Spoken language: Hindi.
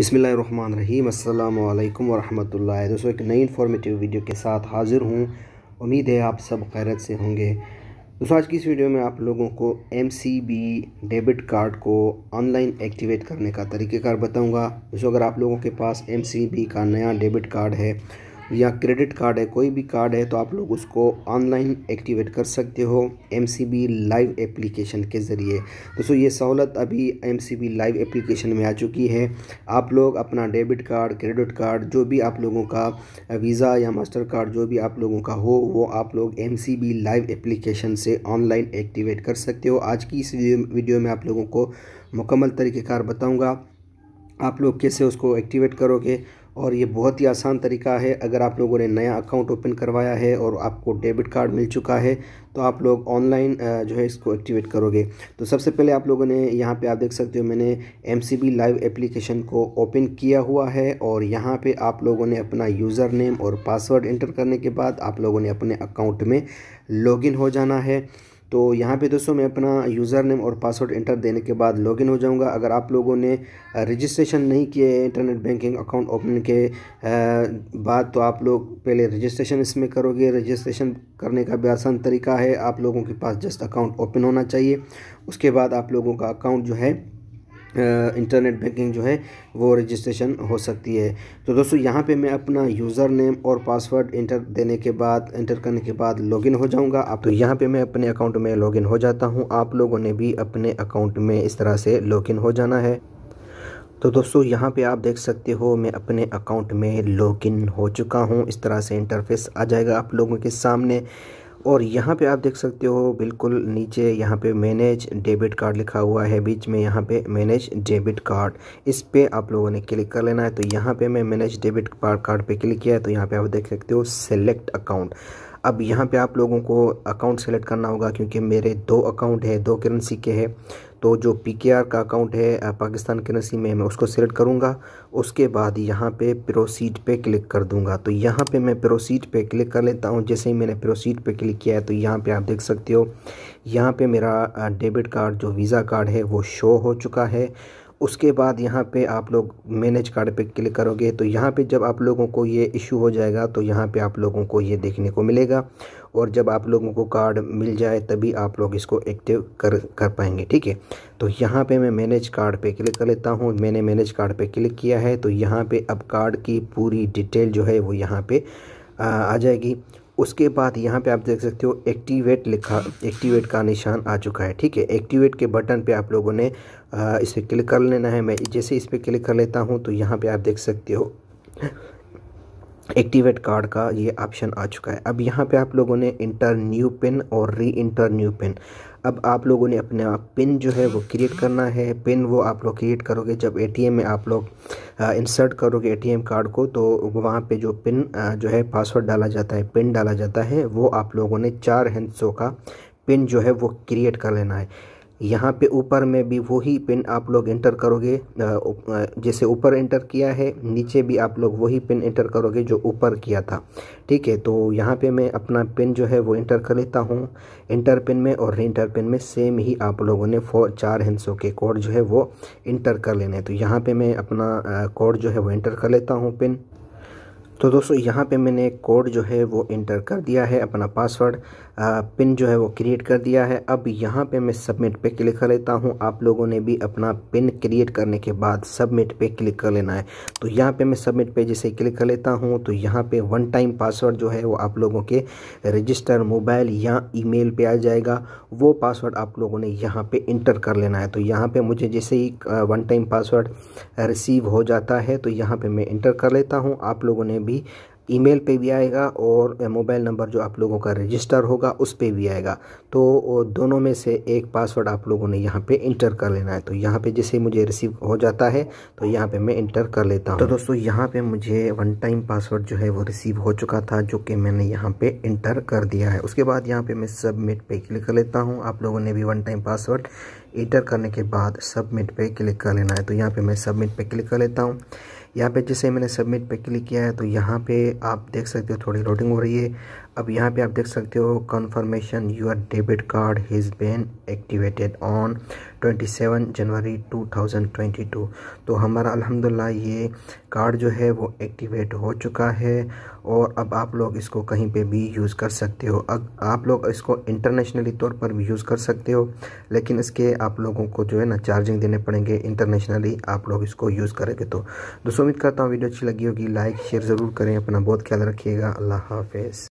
बिसमीम् अल्लाम वरहमतुल्लाह दोस्तों एक नई इन्फॉर्मेटिव वीडियो के साथ हाज़िर हूँ उम्मीद है आप सब खैरत से होंगे दोस्तों आज की इस वीडियो में आप लोगों को एम डेबिट कार्ड को ऑनलाइन एक्टिवेट करने का तरीक़ेकार बताऊँगा दोस्तों अगर आप लोगों के पास एम का नया डेबिट कार्ड है या क्रेडिट कार्ड है कोई भी कार्ड है तो आप लोग उसको ऑनलाइन एक्टिवेट कर सकते हो एम लाइव एप्लीकेशन के ज़रिए दोस्तों ये सहूलत अभी एम लाइव एप्लीकेशन में आ चुकी है आप लोग अपना डेबिट कार्ड क्रेडिट कार्ड जो भी आप लोगों का वीज़ा या मास्टर कार्ड जो भी आप लोगों का हो वो आप लोग एम लाइव एप्लीकेशन से ऑनलाइन एक्टिवेट कर सकते हो आज की इस वीडियो में आप लोगों को मुकम्मल तरीक़ेकार बताऊँगा आप लोग कैसे उसको एक्टिवेट करोगे और ये बहुत ही आसान तरीका है अगर आप लोगों ने नया अकाउंट ओपन करवाया है और आपको डेबिट कार्ड मिल चुका है तो आप लोग ऑनलाइन जो है इसको एक्टिवेट करोगे तो सबसे पहले आप लोगों ने यहाँ पे आप देख सकते हो मैंने एम लाइव एप्लीकेशन को ओपन किया हुआ है और यहाँ पे आप लोगों ने अपना यूज़र नेम और पासवर्ड इंटर करने के बाद आप लोगों ने अपने अकाउंट में लॉगिन हो जाना है तो यहाँ पे दोस्तों मैं अपना यूज़र नेम और पासवर्ड इंटर देने के बाद लॉगिन हो जाऊँगा अगर आप लोगों ने रजिस्ट्रेशन नहीं किए इंटरनेट बैंकिंग अकाउंट ओपन के बाद तो आप लोग पहले रजिस्ट्रेशन इसमें करोगे रजिस्ट्रेशन करने का भी आसान तरीका है आप लोगों के पास जस्ट अकाउंट ओपन होना चाहिए उसके बाद आप लोगों का अकाउंट जो है इंटरनेट बैंकिंग जो है वो रजिस्ट्रेशन हो सकती है तो दोस्तों यहाँ पे मैं अपना यूज़र नेम और पासवर्ड इंटर देने के बाद इंटर करने के बाद लॉगिन हो जाऊँगा आप तो यहाँ पे मैं अपने अकाउंट में लॉगिन हो जाता हूँ आप लोगों ने भी अपने अकाउंट में इस तरह से लॉगिन हो जाना है तो दोस्तों यहाँ पे आप देख सकते हो मैं अपने अकाउंट में लॉगिन हो चुका हूँ इस तरह से इंटरफेस आ जाएगा आप लोगों के सामने और यहाँ पे आप देख सकते हो बिल्कुल नीचे यहाँ पे मैनेज डेबिट कार्ड लिखा हुआ है बीच में यहाँ पे मैनेज डेबिट कार्ड इस पे आप लोगों ने क्लिक कर लेना है तो यहाँ पे मैं मैनेज डेबिट कार्ड पे क्लिक किया है तो यहाँ पे आप देख सकते हो सेलेक्ट अकाउंट अब यहाँ पे आप लोगों को अकाउंट सेलेक्ट करना होगा क्योंकि मेरे दो अकाउंट है दो करेंसी के हैं तो जो पी का अकाउंट है पाकिस्तान करेंसी में मैं उसको सेलेक्ट करूँगा उसके बाद यहाँ पे प्रोसीड पे क्लिक कर दूँगा तो यहाँ पे मैं प्रोसीड पे क्लिक कर लेता हूँ जैसे ही मैंने प्रोसीड पे क्लिक किया है तो यहाँ पे आप देख सकते हो यहाँ पे मेरा डेबिट कार्ड जो वीज़ा कार्ड है वो शो हो चुका है उसके बाद यहाँ पे आप लोग मैनेज कार्ड पे क्लिक करोगे तो यहाँ पे जब आप लोगों को ये इशू हो जाएगा तो यहाँ पे आप लोगों को ये देखने को मिलेगा और जब आप लोगों को कार्ड मिल जाए तभी आप लोग इसको एक्टिव कर कर पाएंगे ठीक है तो यहाँ पे मैं मैनेज कार्ड पे क्लिक कर लेता हूँ मैंने मैनेज कार्ड पर क्लिक किया है तो यहाँ पर अब कार्ड की पूरी डिटेल जो है वो यहाँ पर आ जाएगी उसके बाद यहाँ पे आप देख सकते हो एक्टिवेट लिखा एक्टिवेट का निशान आ चुका है ठीक है एक्टिवेट के बटन पे आप लोगों ने इसे इस पर क्लिक कर लेना है मैं जैसे इस पर क्लिक कर लेता हूँ तो यहाँ पे आप देख सकते हो एक्टिवेट कार्ड का ये ऑप्शन आ चुका है अब यहाँ पे आप लोगों ने इंटर न्यू पिन और री इंटर न्यू पिन अब आप लोगों ने अपने आप पिन जो है वो क्रिएट करना है पिन वो आप लोग क्रिएट करोगे जब एटीएम में आप लोग इंसर्ट करोगे एटीएम कार्ड को तो वहाँ पे जो पिन जो है पासवर्ड डाला जाता है पिन डाला जाता है वो आप लोगों ने चार हैंसों का पिन जो है वो क्रिएट कर लेना है यहाँ पे ऊपर में भी वही पिन आप लोग एंटर करोगे जैसे ऊपर एंटर किया है नीचे भी आप लोग वही पिन एंटर करोगे जो ऊपर किया था ठीक है तो यहाँ पे मैं अपना पिन जो है वो एंटर कर लेता हूँ इंटर पिन में और इंटर पिन में सेम ही आप लोगों ने फोर चार हिंसों के कोड जो है वो इंटर कर लेने तो यहाँ पर मैं अपना कोड जो है वो इंटर कर लेता हूँ पिन तो दोस्तों यहाँ पे मैंने कोड जो है वो इंटर कर दिया है अपना पासवर्ड पिन जो है वो क्रिएट कर दिया है अब यहाँ पे मैं सबमिट पे क्लिक कर लेता हूँ आप लोगों ने भी अपना पिन क्रिएट करने के बाद सबमिट पे क्लिक कर लेना है तो यहाँ पे मैं सबमिट पे जैसे क्लिक कर लेता हूँ तो यहाँ पे वन टाइम पासवर्ड जो है वो आप लोगों के रजिस्टर मोबाइल या ई मेल आ जाएगा वो पासवर्ड आप लोगों ने यहाँ पर इंटर कर लेना है तो यहाँ पर मुझे जैसे ही वन टाइम पासवर्ड रिसीव हो जाता है तो यहाँ पर मैं इंटर कर लेता हूँ आप लोगों ने भी भी ईमेल पे भी आएगा और मोबाइल नंबर जो आप लोगों का रजिस्टर होगा उस पे भी आएगा तो दोनों में से एक पासवर्ड आप लोगों ने यहाँ पे इंटर कर लेना है तो यहाँ पे जैसे मुझे रिसीव हो जाता है तो यहाँ पे मैं इंटर कर लेता हूँ तो दोस्तों यहाँ पे मुझे वन टाइम पासवर्ड जो है वो रिसीव हो चुका था जो कि मैंने यहाँ पर इंटर कर दिया है उसके बाद यहाँ पर मैं सबमिट पर क्लिक कर लेता हूँ आप लोगों ने भी वन टाइम पासवर्ड इंटर करने के बाद सबमिट पर क्लिक कर लेना है तो यहाँ पर मैं सबमिट पर क्लिक कर लेता हूँ यहाँ पे जैसे मैंने सबमिट पे क्लिक किया है तो यहाँ पे आप देख सकते हो थोड़ी लोडिंग हो रही है अब यहाँ पे आप देख सकते हो confirmation your debit card has been activated on 27 January 2022 तो हमारा अल्हम्दुलिल्लाह ये कार्ड जो है वो एक्टिवेट हो चुका है और अब आप लोग इसको कहीं पे भी यूज़ कर सकते हो अब आप लोग इसको इंटरनेशनली तौर पर भी यूज़ कर सकते हो लेकिन इसके आप लोगों को जो है ना चार्जिंग देने पड़ेंगे इंटरनेशनली आप लोग इसको यूज़ करेंगे तो दोस्तों उम्मीद करता हूँ वीडियो अच्छी लगी होगी लाइक शेयर ज़रूर करें अपना बहुत ख्याल रखिएगा अल्लाह हाफ़